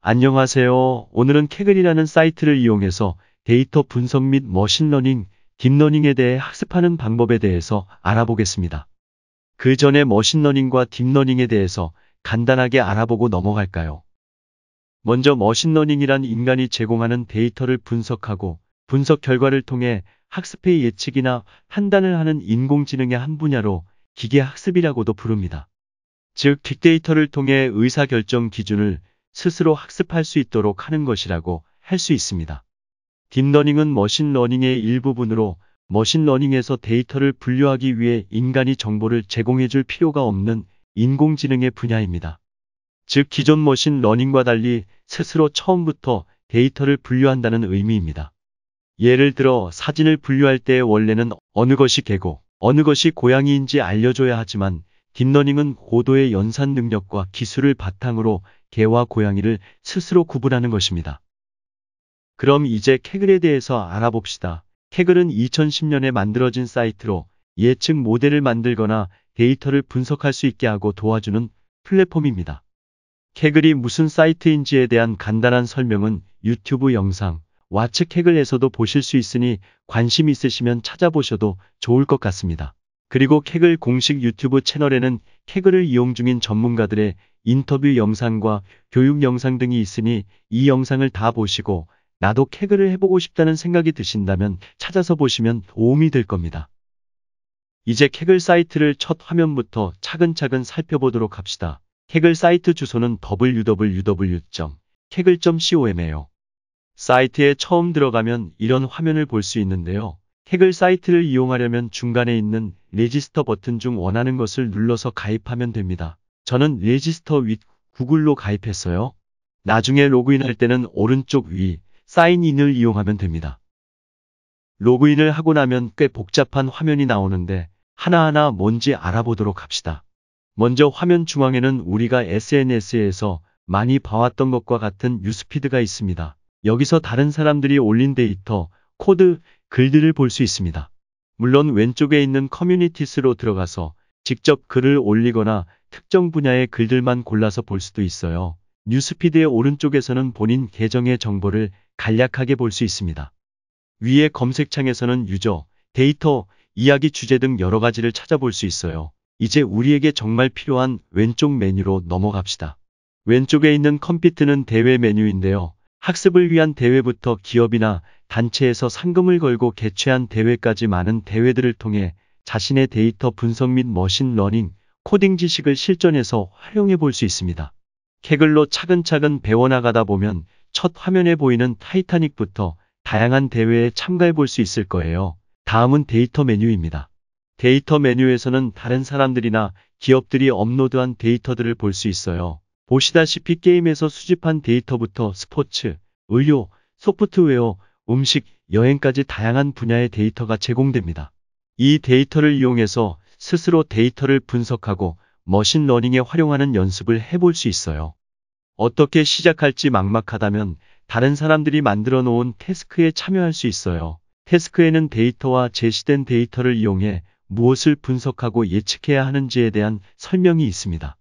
안녕하세요. 오늘은 캐글이라는 사이트를 이용해서 데이터 분석 및 머신러닝, 딥러닝에 대해 학습하는 방법에 대해서 알아보겠습니다. 그 전에 머신러닝과 딥러닝에 대해서 간단하게 알아보고 넘어갈까요? 먼저 머신러닝이란 인간이 제공하는 데이터를 분석하고 분석 결과를 통해 학습의 예측이나 판단을 하는 인공지능의 한 분야로 기계학습이라고도 부릅니다. 즉 빅데이터를 통해 의사결정 기준을 스스로 학습할 수 있도록 하는 것이라고 할 수 있습니다. 딥러닝은 머신러닝의 일부분으로 머신러닝에서 데이터를 분류하기 위해 인간이 정보를 제공해줄 필요가 없는 인공지능의 분야입니다. 즉 기존 머신러닝과 달리 스스로 처음부터 데이터를 분류한다는 의미입니다. 예를 들어 사진을 분류할 때 원래는 어느 것이 개고 어느 것이 고양이인지 알려줘야 하지만 딥러닝은 고도의 연산 능력과 기술을 바탕으로 개와 고양이를 스스로 구분하는 것입니다. 그럼 이제 캐글에 대해서 알아봅시다. 캐글은 2010년에 만들어진 사이트로 예측 모델을 만들거나 데이터를 분석할 수 있게 하고 도와주는 플랫폼입니다. 캐글이 무슨 사이트인지에 대한 간단한 설명은 유튜브 영상 와츠 캐글에서도 보실 수 있으니 관심 있으시면 찾아보셔도 좋을 것 같습니다. 그리고 캐글 공식 유튜브 채널에는 캐글을 이용 중인 전문가들의 인터뷰 영상과 교육 영상 등이 있으니 이 영상을 다 보시고 나도 캐글을 해보고 싶다는 생각이 드신다면 찾아서 보시면 도움이 될 겁니다. 이제 캐글 사이트를 첫 화면부터 차근차근 살펴보도록 합시다. 캐글 사이트 주소는 www.kegel.com에요. 사이트에 처음 들어가면 이런 화면을 볼 수 있는데요. 캐글 사이트를 이용하려면 중간에 있는 레지스터 버튼 중 원하는 것을 눌러서 가입하면 됩니다. 저는 레지스터 윗 구글로 가입했어요. 나중에 로그인할 때는 오른쪽 위 사인인을 이용하면 됩니다. 로그인을 하고 나면 꽤 복잡한 화면이 나오는데 하나하나 뭔지 알아보도록 합시다. 먼저 화면 중앙에는 우리가 SNS에서 많이 봐왔던 것과 같은 뉴스피드가 있습니다. 여기서 다른 사람들이 올린 데이터, 코드, 글들을 볼 수 있습니다. 물론 왼쪽에 있는 커뮤니티스로 들어가서 직접 글을 올리거나 특정 분야의 글들만 골라서 볼 수도 있어요. 뉴스피드의 오른쪽에서는 본인 계정의 정보를 간략하게 볼 수 있습니다. 위에 검색창에서는 유저, 데이터, 이야기 주제 등 여러 가지를 찾아볼 수 있어요. 이제 우리에게 정말 필요한 왼쪽 메뉴로 넘어갑시다. 왼쪽에 있는 컴퓨트는 대회 메뉴인데요. 학습을 위한 대회부터 기업이나 단체에서 상금을 걸고 개최한 대회까지 많은 대회들을 통해 자신의 데이터 분석 및 머신 러닝, 코딩 지식을 실전에서 활용해 볼 수 있습니다. 케글로 차근차근 배워나가다 보면 첫 화면에 보이는 타이타닉부터 다양한 대회에 참가해 볼 수 있을 거예요. 다음은 데이터 메뉴입니다. 데이터 메뉴에서는 다른 사람들이나 기업들이 업로드한 데이터들을 볼 수 있어요. 보시다시피 게임에서 수집한 데이터부터 스포츠, 의료, 소프트웨어, 음식, 여행까지 다양한 분야의 데이터가 제공됩니다. 이 데이터를 이용해서 스스로 데이터를 분석하고 머신러닝에 활용하는 연습을 해볼 수 있어요. 어떻게 시작할지 막막하다면 다른 사람들이 만들어 놓은 태스크에 참여할 수 있어요. 태스크에는 데이터와 제시된 데이터를 이용해 무엇을 분석하고 예측해야 하는지에 대한 설명이 있습니다.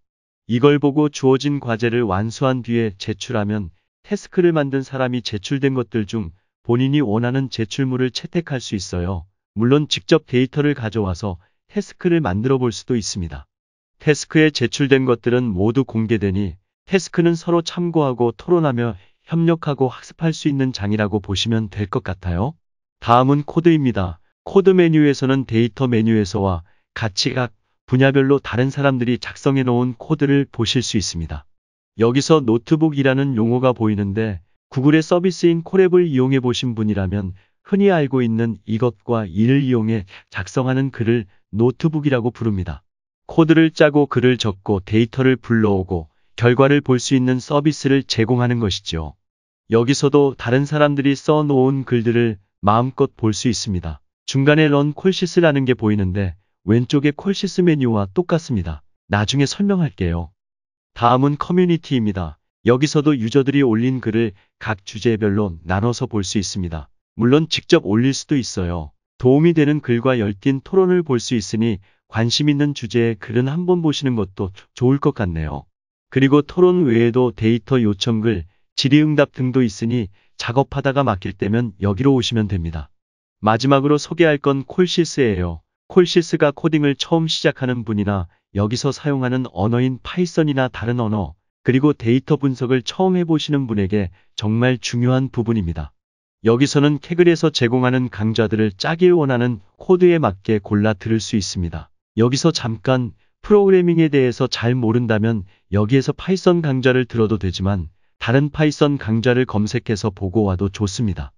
이걸 보고 주어진 과제를 완수한 뒤에 제출하면 태스크를 만든 사람이 제출된 것들 중 본인이 원하는 제출물을 채택할 수 있어요. 물론 직접 데이터를 가져와서 태스크를 만들어 볼 수도 있습니다. 태스크에 제출된 것들은 모두 공개되니 태스크는 서로 참고하고 토론하며 협력하고 학습할 수 있는 장이라고 보시면 될 것 같아요. 다음은 코드입니다. 코드 메뉴에서는 데이터 메뉴에서와 같이 각 분야별로 다른 사람들이 작성해 놓은 코드를 보실 수 있습니다. 여기서 노트북이라는 용어가 보이는데 구글의 서비스인 콜앱을 이용해 보신 분이라면 흔히 알고 있는 이것과 이를 이용해 작성하는 글을 노트북이라고 부릅니다. 코드를 짜고 글을 적고 데이터를 불러오고 결과를 볼 수 있는 서비스를 제공하는 것이지요. 여기서도 다른 사람들이 써놓은 글들을 마음껏 볼 수 있습니다. 중간에 런 콜시스라는 게 보이는데 왼쪽의 콜시스 메뉴와 똑같습니다. 나중에 설명할게요. 다음은 커뮤니티입니다. 여기서도 유저들이 올린 글을 각 주제별로 나눠서 볼 수 있습니다. 물론 직접 올릴 수도 있어요. 도움이 되는 글과 열띤 토론을 볼 수 있으니 관심 있는 주제의 글은 한번 보시는 것도 좋을 것 같네요. 그리고 토론 외에도 데이터 요청글, 질의응답 등도 있으니 작업하다가 막힐 때면 여기로 오시면 됩니다. 마지막으로 소개할 건 콜시스예요. 콜시스가 코딩을 처음 시작하는 분이나 여기서 사용하는 언어인 파이썬이나 다른 언어, 그리고 데이터 분석을 처음 해보시는 분에게 정말 중요한 부분입니다. 여기서는 캐글에서 제공하는 강좌들을 짜길 원하는 코드에 맞게 골라 들을 수 있습니다. 여기서 잠깐 프로그래밍에 대해서 잘 모른다면 여기에서 파이썬 강좌를 들어도 되지만 다른 파이썬 강좌를 검색해서 보고 와도 좋습니다.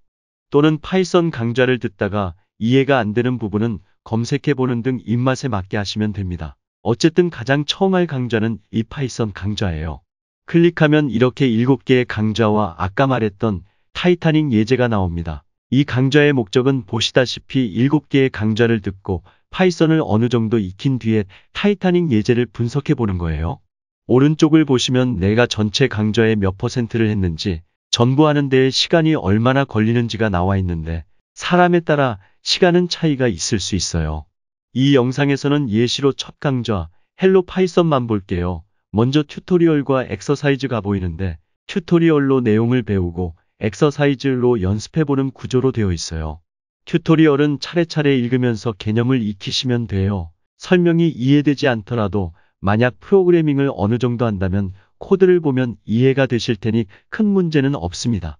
또는 파이썬 강좌를 듣다가 이해가 안 되는 부분은 검색해보는 등 입맛에 맞게 하시면 됩니다. 어쨌든 가장 처음 할 강좌는 이 파이썬 강좌예요. 클릭하면 이렇게 7개의 강좌와 아까 말했던 타이타닉 예제가 나옵니다. 이 강좌의 목적은 보시다시피 7개의 강좌를 듣고 파이썬을 어느 정도 익힌 뒤에 타이타닉 예제를 분석해 보는 거예요. 오른쪽을 보시면 내가 전체 강좌의 몇 퍼센트를 했는지 전부 하는 데에 시간이 얼마나 걸리는지가 나와 있는데 사람에 따라 시간은 차이가 있을 수 있어요. 이 영상에서는 예시로 첫 강좌 헬로 파이썬만 볼게요. 먼저 튜토리얼과 엑서사이즈가 보이는데 튜토리얼로 내용을 배우고 엑서사이즈로 연습해보는 구조로 되어 있어요. 튜토리얼은 차례차례 읽으면서 개념을 익히시면 돼요. 설명이 이해되지 않더라도 만약 프로그래밍을 어느 정도 한다면 코드를 보면 이해가 되실 테니 큰 문제는 없습니다.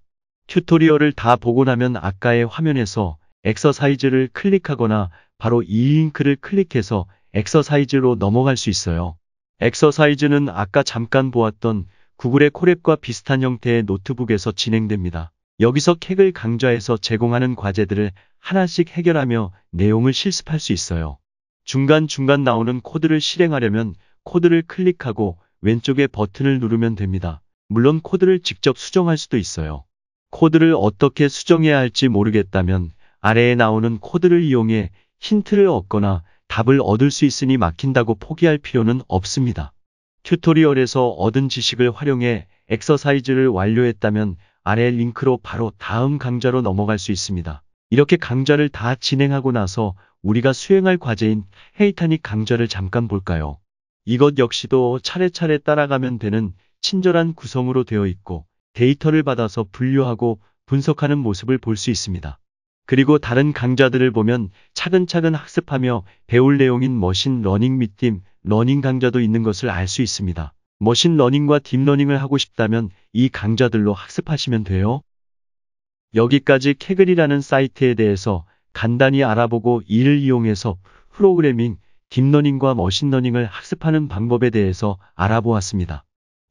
튜토리얼을 다 보고 나면 아까의 화면에서 엑서사이즈를 클릭하거나 바로 이 링크를 클릭해서 엑서사이즈로 넘어갈 수 있어요. 엑서사이즈는 아까 잠깐 보았던 구글의 코랩과 비슷한 형태의 노트북에서 진행됩니다. 여기서 캑을 강좌에서 제공하는 과제들을 하나씩 해결하며 내용을 실습할 수 있어요. 중간중간 나오는 코드를 실행하려면 코드를 클릭하고 왼쪽에 버튼을 누르면 됩니다. 물론 코드를 직접 수정할 수도 있어요. 코드를 어떻게 수정해야 할지 모르겠다면 아래에 나오는 코드를 이용해 힌트를 얻거나 답을 얻을 수 있으니 막힌다고 포기할 필요는 없습니다. 튜토리얼에서 얻은 지식을 활용해 엑서사이즈를 완료했다면 아래 링크로 바로 다음 강좌로 넘어갈 수 있습니다. 이렇게 강좌를 다 진행하고 나서 우리가 수행할 과제인 헤이타닉 강좌를 잠깐 볼까요? 이것 역시도 차례차례 따라가면 되는 친절한 구성으로 되어 있고 데이터를 받아서 분류하고 분석하는 모습을 볼 수 있습니다. 그리고 다른 강좌들을 보면 차근차근 학습하며 배울 내용인 머신 러닝 및팀 러닝 강좌도 있는 것을 알 수 있습니다. 머신 러닝과 딥 러닝을 하고 싶다면 이 강좌들로 학습하시면 돼요. 여기까지 캐글이라는 사이트에 대해서 간단히 알아보고 이를 이용해서 프로그래밍, 딥러닝과 머신러닝을 학습하는 방법에 대해서 알아보았습니다.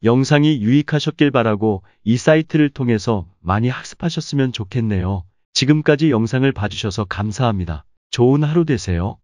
영상이 유익하셨길 바라고 이 사이트를 통해서 많이 학습하셨으면 좋겠네요. 지금까지 영상을 봐주셔서 감사합니다. 좋은 하루 되세요.